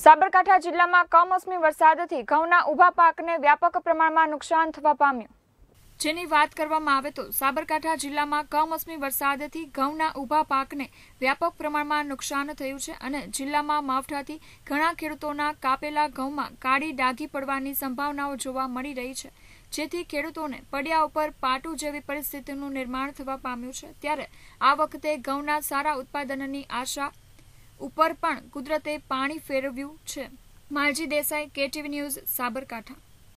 સાબરકાંઠા જિલ્લામાં કમોસમી વરસાદથી ઘઉંના ઊભા પાકને વ્યાપક પ્રમાણમાં નુકસાન થવા પામ્યું જેની વાત કરવામાં આવે તો સાબરકાંઠા જિલ્લામાં કમોસમી વરસાદથી ઘઉંના ઊભા પાકને વ્યાપક પ્રમાણમાં નુકસાન થયું છે અને જિલ્લામાં માવઠાથી ઘણા ખેડૂતોના કાપેલા ઘઉંમાં કાળી ડાઘી પડવાની સંભાવનાઓ જોવા મળી રહી છે જેથી ખેડૂતોને પડ્યા ઉપર પાટું જેવી પરિસ્થિતિનું નિર્માણ થવા પામ્યું છે ત્યારે આ વખતે ઘઉંના સારા ઉત્પાદનની આશા ઉપર પણ કુદરતે પાણી ફેરવ્યું છે માલજી દેસાઈ કેટીવી ન્યૂઝ સાબરકાંઠા